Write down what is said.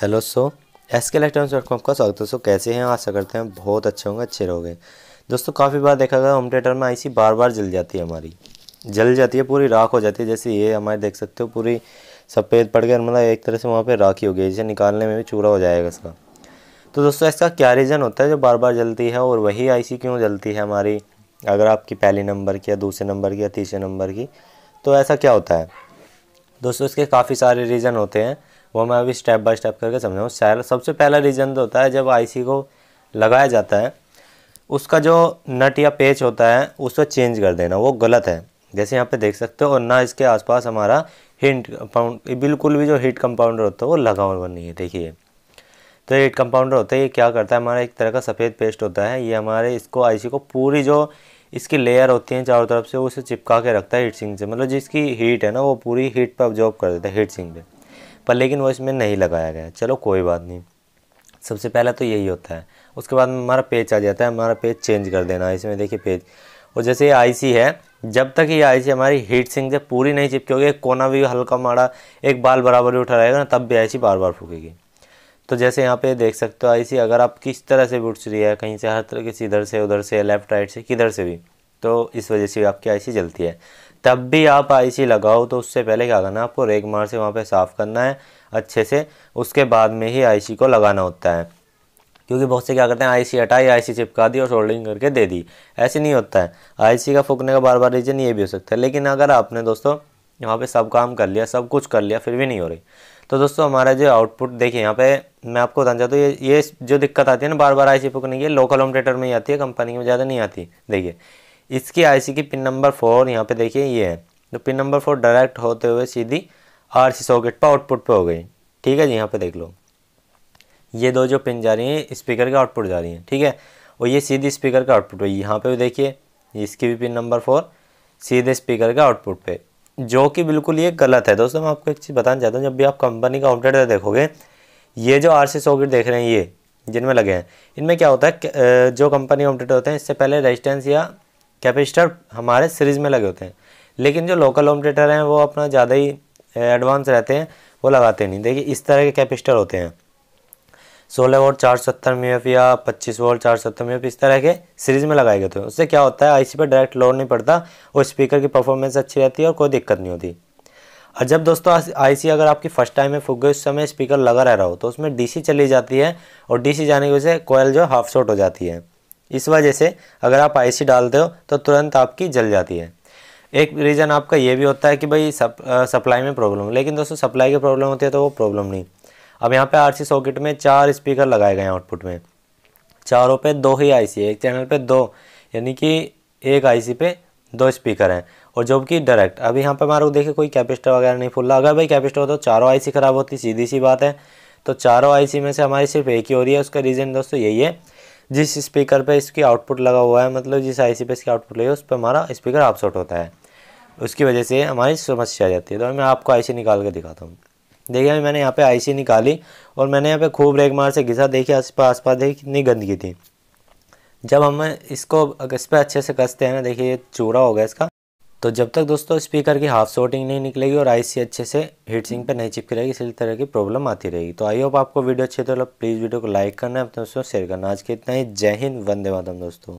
hello so S K electronics dot com का स्वागत है सो कैसे हैं आशा करते हैं बहुत अच्छे होंगे अच्छे रहोगे दोस्तों काफ़ी बार देखा गया होम थिएटर में आईसी बार बार जल जाती है हमारी जल जाती है पूरी राख हो जाती है जैसे ये हमारे देख सकते हो पूरी सफ़ेद पड़ गया मतलब एक तरह से वहाँ पर राख ही हो गई जिसे निकालने में भी चूरा हो जाएगा इसका तो दोस्तों इसका क्या रीज़न होता है जो बार बार जलती है और वही सी क्यों जलती है हमारी अगर आपकी पहले नंबर की या दूसरे नंबर की या तीसरे नंबर की तो ऐसा क्या होता है दोस्तों इसके काफ़ी सारे रीज़न होते हैं वो मैं अभी स्टेप बाय स्टेप करके समझाऊँ सैल सबसे पहला रीजन तो होता है जब आईसी को लगाया जाता है उसका जो नट या पेच होता है उसको चेंज कर देना वो गलत है जैसे यहाँ पे देख सकते हो और ना इसके आसपास हमारा हीट कंपाउंड बिल्कुल भी जो हीट कंपाउंडर होता है वो लगा हुआ नहीं है देखिए तो हीट कंपाउंडर होता है ये क्या करता है हमारा एक तरह का सफ़ेद पेस्ट होता है ये हमारे इसको आईसी को पूरी जो इसकी लेयर होती है चारों तरफ से उसे चिपका के रखता है हीट सिंह से मतलब जिसकी हीट है ना वो पूरी हीट पर ऑब्जॉर्व कर देता है हीट सिंह पर पर लेकिन वो इसमें नहीं लगाया गया चलो कोई बात नहीं सबसे पहला तो यही होता है उसके बाद हमारा पेज आ जाता है हमारा पेज चेंज कर देना इसमें देखिए पेज और जैसे ये आईसी है जब तक ये आईसी हमारी हीट सिंह से पूरी नहीं चिपकी होगी एक कोना भी हल्का माड़ा एक बाल बराबर भी उठा रहेगा ना तब भी आई बार बार फूकेगी तो जैसे यहाँ पे देख सकते हो आईसी अगर आप किस तरह से भी उठ रही है कहीं से हर तरह किसी इधर से उधर से लेफ्ट राइट से किधर से भी तो इस वजह से आपकी आईसी जलती है तब भी आप आईसी लगाओ तो उससे पहले क्या करना है आपको रेग मार से वहाँ पे साफ़ करना है अच्छे से उसके बाद में ही आईसी को लगाना होता है क्योंकि बहुत से क्या करते हैं आईसी हटाई आईसी चिपका दी और सोल्डिंग करके दे दी ऐसे नहीं होता है आईसी का फूकने का बार बार रीज़न ये भी हो सकता है लेकिन अगर आपने दोस्तों यहाँ पे सब काम कर लिया सब कुछ कर लिया फिर भी नहीं हो रही तो दोस्तों हमारा जो आउटपुट देखिए यहाँ पे मैं आपको बताना चाहता हूँ ये ये जो दिक्कत आती है ना बार बार आई सी फूकने की लोकल ऑपरेटर में ही आती है कंपनी में ज़्यादा नहीं आती देखिए इसकी आईसी की पिन नंबर फोर यहाँ पे देखिए ये है तो पिन नंबर फोर डायरेक्ट होते हुए सीधी आर सी सॉकेट पर आउटपुट पे हो गई ठीक है जी यहाँ पे देख लो ये दो जो पिन जा रही हैं स्पीकर के आउटपुट जा रही हैं ठीक है और ये सीधी स्पीकर का आउटपुट हो यहाँ पर भी देखिए इसकी भी पिन नंबर फोर सीधे स्पीकर के आउटपुट पर जो कि बिल्कुल ये गलत है दोस्तों मैं आपको एक चीज़ बताना चाहता हूँ जब भी आप कंपनी का आउटलेट देखोगे ये जो आर सी सॉकेट देख रहे हैं ये जिनमें लगे हैं इनमें क्या होता है जो कंपनी ऑपरेटर होते हैं इससे पहले रेजिस्टेंस या कैपेसिटर हमारे सीरीज़ में लगे होते हैं लेकिन जो लोकल ओमटेटर हैं वो अपना ज़्यादा ही एडवांस रहते हैं वो लगाते नहीं देखिए इस तरह के कैपेसिटर होते हैं सोलह वोल्ट चार सत्तर मी एफ या पच्चीस वोल्ट चार सत्तर मी एफ इस तरह के सीरीज़ में लगाए गए थे उससे क्या होता है आईसी पर डायरेक्ट लोड नहीं पड़ता और स्पीकर की परफॉर्मेंस अच्छी रहती है और कोई दिक्कत नहीं होती और जब दोस्तों आईसी अगर आपकी फर्स्ट टाइम में फूक गई उस समय स्पीकर लगा रह रहा हो तो उसमें डीसी चली जाती है और डीसी जाने की वजह से कोयल जो हाफ शॉर्ट हो जाती है इस वजह से अगर आप आईसी डालते हो तो तुरंत आपकी जल जाती है एक रीज़न आपका ये भी होता है कि भाई सप, सप्लाई में प्रॉब्लम लेकिन दोस्तों सप्लाई की प्रॉब्लम होती है तो वो प्रॉब्लम नहीं अब यहाँ पे आरसी सॉकेट में चार स्पीकर लगाए गए हैं आउटपुट में चारों पे दो ही आईसी है एक चैनल पे दो यानी कि एक आईसी पे दो स्पीकर हैं और जो कि डायरेक्ट अभी यहाँ पे को देखिए कोई कैपेस्टर वगैरह नहीं फुल रहा अगर भाई कैपेस्टर हो तो चारों आईसी ख़राब होती सीधी सी बात है तो चारों आईसी में से हमारी सिर्फ एक ही हो रही है उसका रीज़न दोस्तों यही है जिस स्पीकर पे इसकी आउटपुट लगा हुआ है मतलब जिस आईसी पे इसकी आउटपुट लगी है उस पर हमारा स्पीकर ऑफसेट होता है उसकी वजह से हमारी समस्या आ जाती है तो मैं आपको आईसी निकाल के दिखाता हूँ देखिए मैंने यहाँ पे आईसी निकाली और मैंने यहाँ पे खूब ब्रेक मार से घिसा देखिए आस पास पास देखी कितनी गंदगी थी जब हम इसको इस पर अच्छे से कसते हैं ना देखिए ये चूड़ा हो गया इसका तो जब तक दोस्तों स्पीकर की हाफ शॉटिंग नहीं निकलेगी और आईसी अच्छे से हीट सिंग पर नहीं चिपक रहेगी इसी तरह की प्रॉब्लम आती रहेगी तो आई होप आपको वीडियो अच्छी तो प्लीज़ वीडियो को लाइक करना अपने दोस्तों शेयर करना आज के इतना ही जय हिंद वंदे मातम दोस्तों